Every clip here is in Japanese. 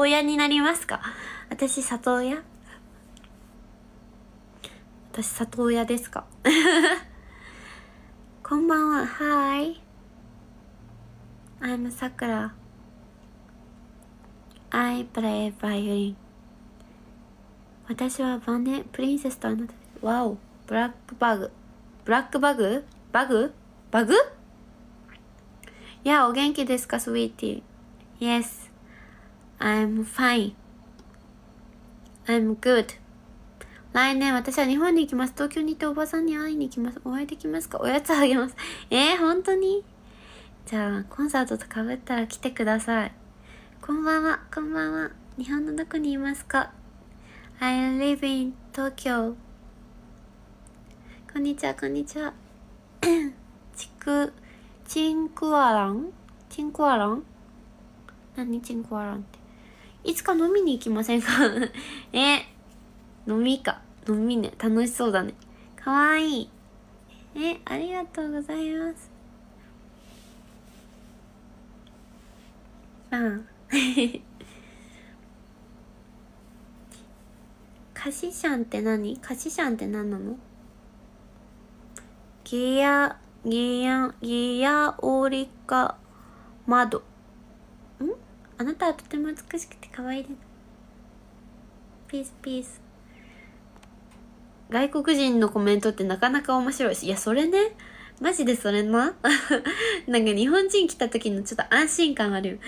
親になりますか私里親私里親ですか こんばんは、Hi I'm Sakura I play violin 私はバネプリンセスとあなたわおブラックバグブラックバグバグバグいやお元気ですかスウィーティー Yes I'm fine. I'm good. 来年私は日本に行きます。東京に行っておばさんに会いに行きます。お会いできますかおやつあげます。えー、本当にじゃあ、コンサートとかぶったら来てください。こんばんは、こんばんは。日本のどこにいますか ?I live in Tokyo. こんにちは、こんにちは。チ ク、チンクアランチンクアラン何チンクアランって。いつか飲みに行きませんか え飲みか。飲みね。楽しそうだね。かわいい。え、ありがとうございます。まあ。カシシャンって何カシシャンって何なのゲア、ゲア、ゲアオリカ窓。あなたはとても美しくて可愛いですピースピース外国人のコメントってなかなか面白いしいやそれねマジでそれな なんか日本人来た時のちょっと安心感ある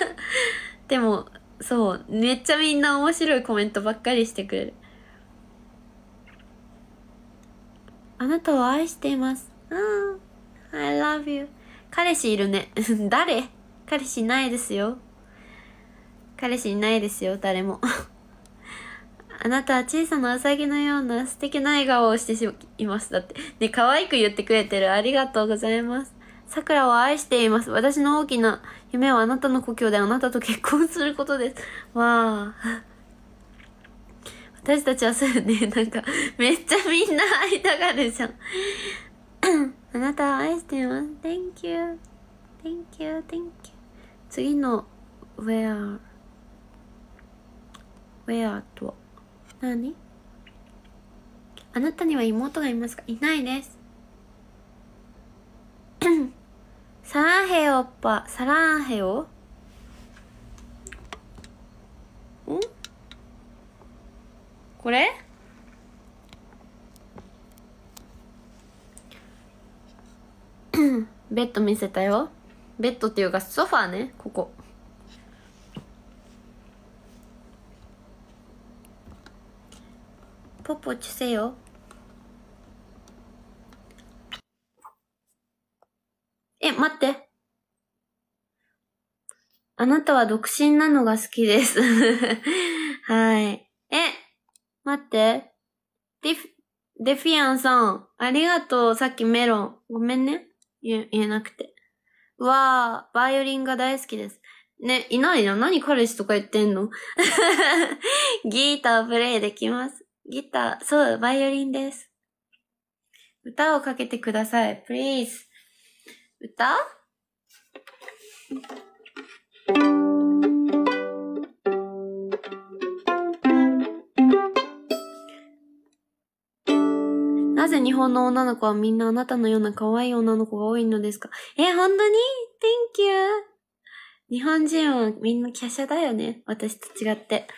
でもそうめっちゃみんな面白いコメントばっかりしてくれるあなたを愛していますうん I love you 彼氏いるね 誰彼氏ないですよ彼氏いないですよ、誰も。あなたは小さなウサギのような素敵な笑顔をしてしまいます。だって。ね、可愛く言ってくれてる。ありがとうございます。桜を愛しています。私の大きな夢はあなたの故郷であなたと結婚することです。わあ。私たちはそうよね。なんか、めっちゃみんな会いたがるじゃん。あなたを愛しています。Thank you.Thank you.Thank you. 次の Where? where とは何あなたには妹がいますかいないです サランヘオパサランヘオんこれ ベッド見せたよベッドっていうかソファーねここポチせよ。え、待って。あなたは独身なのが好きです はい。え、待って。デフ、デフィアンさん、ありがとう。さっきメロン。ごめんね。言えなくて。わあ、バイオリンが大好きです。ね、いないの何彼氏とか言ってんの ギータープレイできます。ギター、そう、バイオリンです。歌をかけてください。please. 歌なぜ日本の女の子はみんなあなたのような可愛い女の子が多いのですかえ、本当に ?Thank you! 日本人はみんな華奢だよね。私と違って。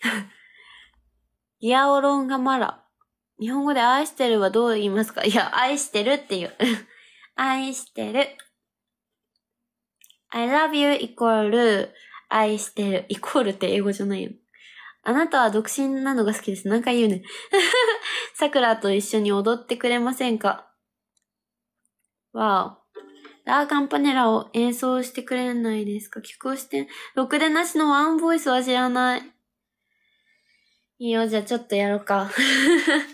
ギアオロンガマラ。日本語で愛してるはどう言いますかいや、愛してるっていう 愛してる。I love you イコール、愛してる。イコールって英語じゃないよ。あなたは独身なのが好きです。何回言うね。桜 と一緒に踊ってくれませんかわお。ラーカンパネラを演奏してくれないですか曲をして、ろくでなしのワンボイスは知らない。いいよ、じゃあちょっとやろうか。ちょっ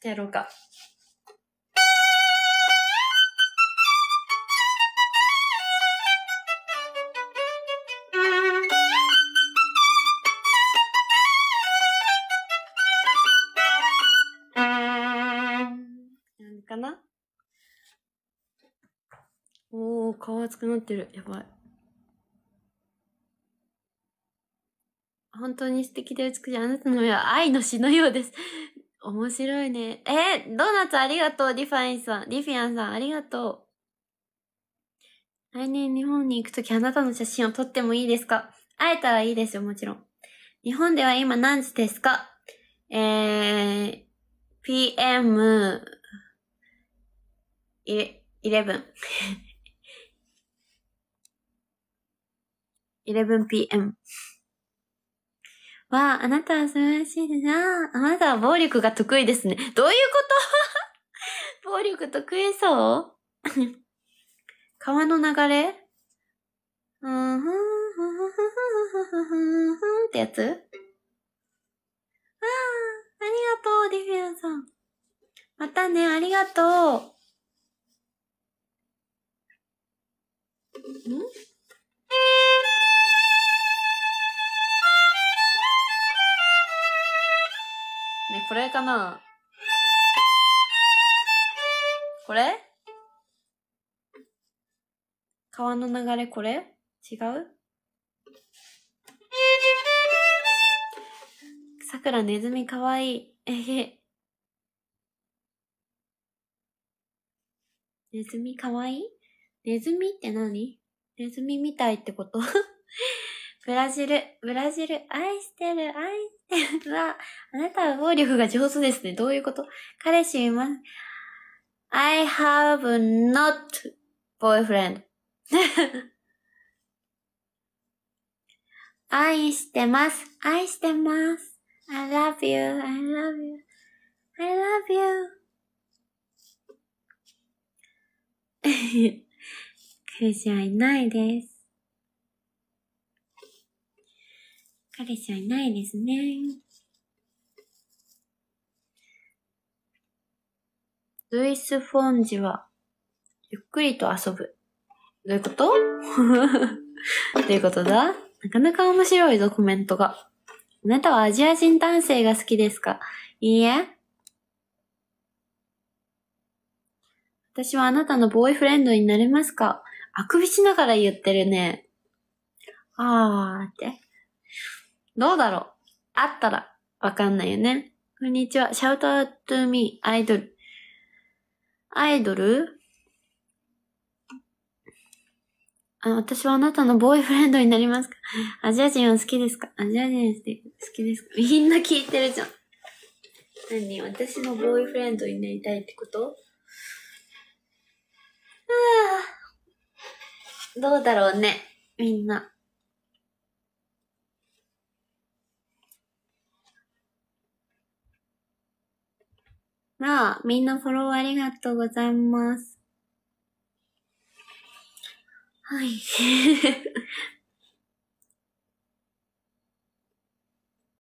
とやろうか。かなおー、顔熱くなってる。やばい。本当に素敵で美しい。あなたの目は愛の詩のようです。面白いね。えー、ドーナツありがとう、リファインさん。リフィアンさん、ありがとう。来年日本に行くときあなたの写真を撮ってもいいですか会えたらいいですよ、もちろん。日本では今何時ですかえー、PM11。11pm。わあ、あなたは素晴らしいですなあ。あなたは暴力が得意ですね。どういうこと 暴力得意そう川の流れうん、ふん、ふん、ふん、ふん、ふーんってやつああ、ありがとう、ディフェンさん。またね、ありがとう。んこれかなこれ川の流れこれ違うさくらネズミかわいい。えへ。ネズミかわいいネズミって何ネズミみたいってことブラジル、ブラジル、愛してる、愛してる。わ、あなたは暴力が上手ですね。どういうこと彼氏います。I have not boyfriend. 愛してます。愛してます。I love you, I love you, I love you. 彼氏はいないです。彼氏はいないですね。ルイス・フォンジは、ゆっくりと遊ぶ。どういうこと どういうことだなかなか面白いぞ、コメントが。あなたはアジア人男性が好きですかいいえ。私はあなたのボーイフレンドになれますかあくびしながら言ってるね。あーって。どうだろうあったらわかんないよね。こんにちは。シャウトアトゥーミーアイドル。アイドルあ私はあなたのボーイフレンドになりますかアジア人は好きですかアジア人好きですかみんな聞いてるじゃん。何私のボーイフレンドになりたいってことああ。どうだろうね。みんな。あ、みんなフォローありがとうございます。はい。